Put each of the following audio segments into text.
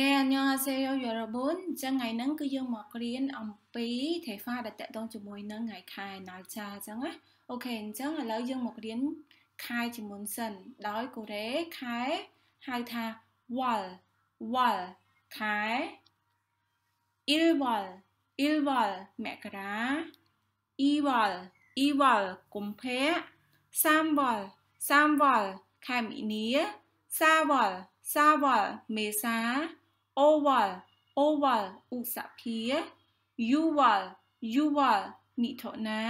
ដែលអញ្ញោអាសេយោយរបូនអញ្ចឹងថ្ងៃហ្នឹងគឺយើងមករៀនអំពីទេវ៉ាដែលតកតងជាមួយនឹងថ្ងៃខែណាល់ចាអញ្ចឹងណាអូខេអញ្ចឹងឥឡូវយើងមករៀនខែជាមុនសិនដោយកូរ៉េខែហៅថា wal wal ខែ ilwal ilwal មករា iwal iwal កុម្ភៈ samwal samwal ខែមីនា sawal sawal មេសា oval oval ឧសភា yuval yuval និធនា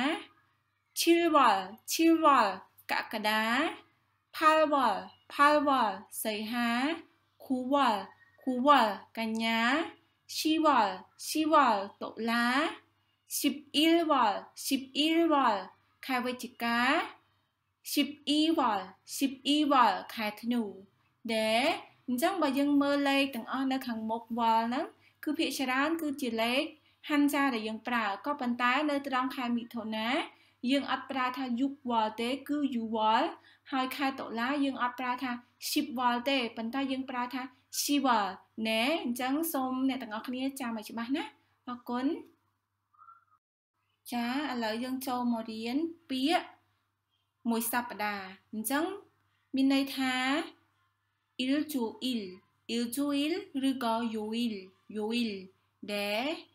chilval chilval កកដា palval palval សីហា khuval khuval កញ្ញា shival shival តុលា shipilval shipilval ខែវិច្ឆិកា shipilval shipilval ខែធ្នូ there អញ្ចឹងបើយើងមើលលេខទាំងអស់នៅខាងមុខវល់ហ្នឹងគឺភាគច្រើនគឺជាលេខហັນសាដែលយើងប្រើក៏ប៉ុន្តែនៅត្រង់ខែមិថុនាយើងអត់ប្រើថាយុគវល់ទេ គឺ you wall ហើយខែតុលាយើងអត់ប្រើថា ship wall ទេប៉ុន្តែយើងប្រើថា she wall ណែអញ្ចឹងសូមអ្នកទាំងអស់គ្នាចាំឲ្យច្បាស់ណាអរគុណចាឥឡូវយើងចូលមករៀនពាក្យមួយសប្តាហ៍អញ្ចឹងមានន័យថា 일주일, 일주일 그리고 요일, 요일. 네.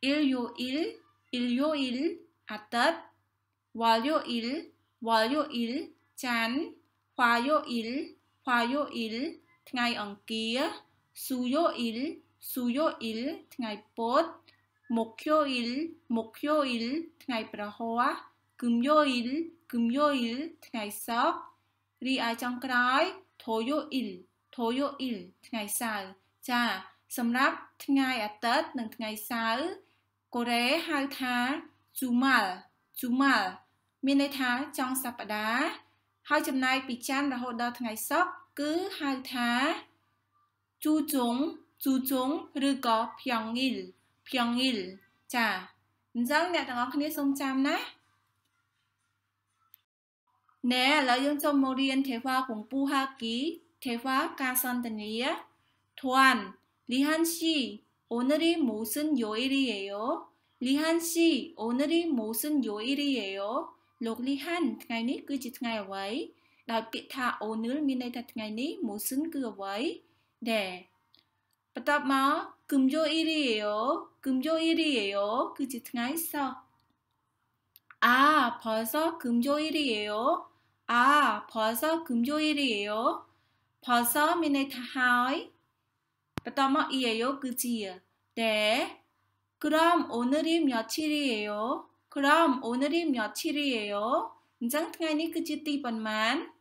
일요일, 일요일, 아뜻. 월요일, 월요일, 잔. 화요일, 화요일,ថ្ងៃអង្គារ 수요일, 수요일,ថ្ងៃពុធ 목요일, 목요일,ថ្ងៃប្រហោះ 금요일, 금요일,ថ្ងៃសុក្រ រីឯចុងក្រោយ Toyo il Toyo il ថ្ងៃសៅរ៍ចា សម្រាប់ថ្ងៃអាទិត្យនិងថ្ងៃសៅរ៍កូរ៉េហៅថា Jumal Jumal មានន័យថាចុងសប្តាហ៍ហើយចំណាយពីច័ន្ទរហូតដល់ថ្ងៃសុក្រគឺហៅថា ជូជុងជូជុង ឬក៏ភ្យ៉ងងីលភ្យ៉ងងីលចាអញ្ចឹងអ្នកទាំងអស់គ្នាសូមចាំណាណែឥឡូវយើងចូលមករៀនទេវៈពងពូហាគីទេវៈការសន្ទនាធន់លីហានស៊ីអូនរីមូសិនយូអ៊ីរីយោលីហានស៊ីអូនរីមូសិនយូអ៊ីរីយោលោកលីហានថ្ងៃនេះគឺជាថ្ងៃអ្វីដោយពាក្យថាអូនិលមានន័យថាថ្ងៃនេះមូសិនគឺអ្វីដែរបន្ទាប់មកគឹមយូអ៊ីរីយោគឹមយូអ៊ីរីយោគឺជាថ្ងៃសោះ 아, 벌써금요일이에 요. 아, 벌써금요일이에 요. 벌써미네타하 이. 그다음에이에요그지 요. 네. 그럼오늘이며칠이에 요? 그럼오늘이며칠이에 요? 인정당연히그지띠번 만.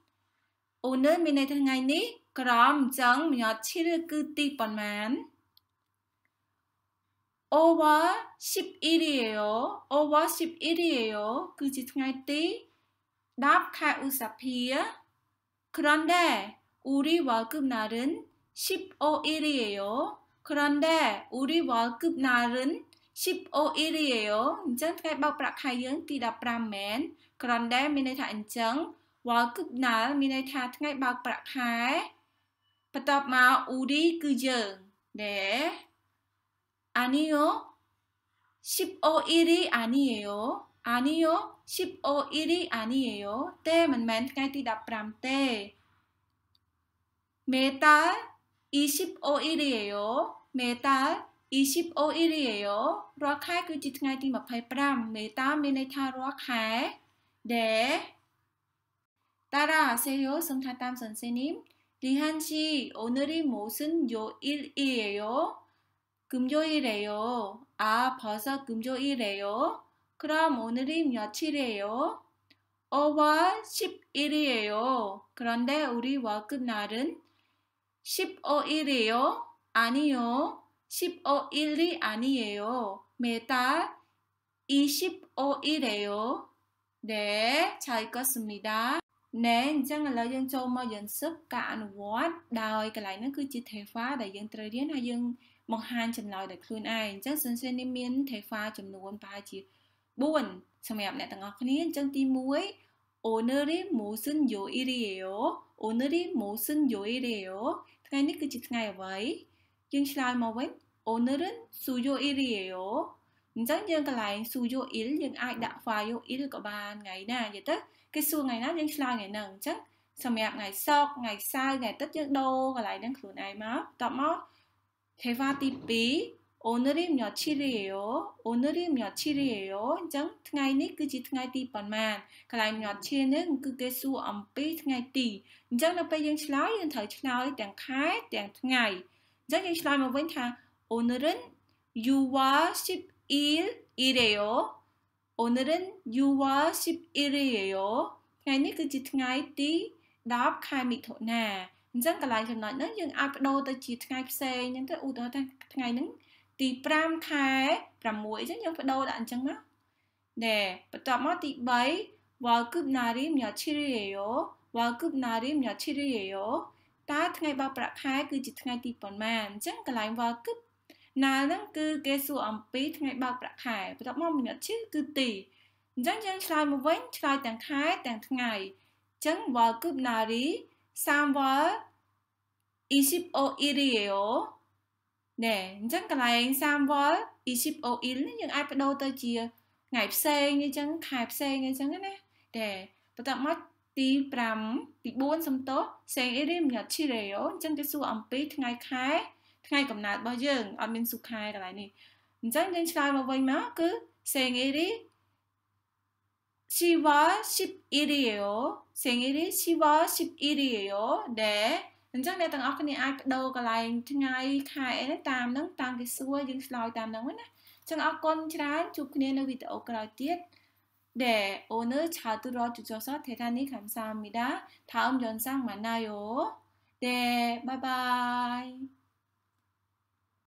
오늘미네당연히그럼정며칠을그띠번 만. over 11이에 요. over 11이에 요. គឺជាថ្ងៃទី10ខែឧសភា그런데우리월급날은15일이에 요. 그런데우리월급날은15일이에 요. អញ្ចឹងថ្ងៃបោកប្រាក់ខែយើងទី15មែនគ្រាន់តែមានន័យថាអញ្ចឹង월급날មានន័យថាថ្ងៃបោកប្រាក់ខែបន្ទាប់មក우리គឺយើងដែរ아니 요. 15일이아니에 요. 아니 요. 15일이아니에 요. 때មិនមែនថ្ងៃទី15ទេ.매달25일이에 요. 매달25일이에 요. រាល់ខែគឺជាថ្ងៃទី25មេតាមានន័យថារាល់ខែដែលតារាសេយោសំថាតាមសនសេនីមលីហានជីអូនរីមូសិនយោអ៊ីលអ៊ីយោ 금요일이에요. 아, 벌써 금요일이에요? 그럼 오늘이 며칠이에요? 5월 10일이에요. 그런데 우리 월급날은 15일이요? 아니요. 15일이 아니에요. 매달 25일이에요. 네, 잘 읽었습니다. 네, chẳng là dân châu mà dân sức cạn what. Đòi cái này nó cứ chỉ thể phá để dân trời điên hay dân បង្ហាញចម្លើយដោយខ្លួនឯងអញ្ចឹងសិនសិននេះមាន Tefa ចំនួនប្រហែលជា4សម្រាប់អ្នកទាំងអស់គ្នាអញ្ចឹងទី1 Onori Musun Yo Ireo Onori Musun Yo Ireo ថ្ងៃនេះគឺជាថ្ងៃអ្វីយើងឆ្លើយមកវិញ Onorin Suyo Ireo អញ្ចឹងយើងកន្លែង Suyo Il យើងអាចដាក់ Fayo Il ក៏បានថ្ងៃណានិយាយទៅគេសួរថ្ងៃណាយើងឆ្លើយថ្ងៃហ្នឹងអញ្ចឹងសម្រាប់ថ្ងៃសុក្រថ្ងៃសៅរ៍ថ្ងៃអាទិត្យយើងដូរកន្លែងហ្នឹងខ្លួនឯងមកតបមក대화띠삐오늘이며칠이에 요? 오늘이며칠이에 요? អញ្ចឹងថ្ងៃនេះគឺជាថ្ងៃទីប៉ុន្មានកន្លែង며칠នេះគឺគេសួរអំពីថ្ងៃទីអញ្ចឹងនៅពេលយើងឆ្លើយយើងត្រូវឆ្លើយទាំងខែទាំងថ្ងៃអញ្ចឹងយើងឆ្លើយមកវិញថា오늘은6월11일이에요오늘은6월11일이에요ថ្ងៃនេះគឺជាថ្ងៃទី10ខែមិថុនាអញ្ចឹងកន្លែងចំណុចហ្នឹងយើងអាចបដូរទៅជាថ្ងៃផ្សេងអញ្ចឹងទៅឧទាហរណ៍ថាថ្ងៃហ្នឹងទី5ខែ6អញ្ចឹងយើងបដូរដាក់អញ្ចឹងមកណែបន្ទាប់មកទី3 Valkup Narim Yachiriyo Valkup Narim Yachiriyo តើថ្ងៃបោកប្រាក់ខែ គឺជាថ្ងៃទីប៉ុន្មានអញ្ចឹងកន្លែង Valkup ណាហ្នឹងគឺ គេសួរអំពីថ្ងៃបោកប្រាក់ខែបន្ទាប់មកមិញឈឺគឺទីអញ្ចឹងយើងឆ្លើយមកវិញឆ្លើយទាំងខែទាំងថ្ងៃអញ្ចឹង Valkup Narim 3월25일이에 요. 네, chẳng cái này 3월25일 nhưng ai bắt đầu tới chia ngày xe như chẳng khai xe như chẳng nè. Để bắt đầu mất tí bram tí buôn xong tố xe ý rìm nhật chi rèo chẳng cái su ẩm bí ngày khai ngày cầm nạt bao giờ ẩm miên su khai cái này nè. Chẳng đến chơi mà vây má cứ xe ý rìm 10월11일이에 요. 생일이10월11일이에 요. 네. អញ្ចឹងអ្នកទាំងអស់គ្នាអាចបដូរកន្លែងថ្ងៃខែអីតាមនឹងតាមគេសួរយើងឆ្លើយតាមនឹងណាអញ្ចឹងអរគុណច្រើនជួបគ្នានៅវីដេអូក្រោយទៀតដែលអូនឆាទុរជជសទេតានីខំសាមីដាថាអមយនសាងម៉ាណាយោទេបាយបាយ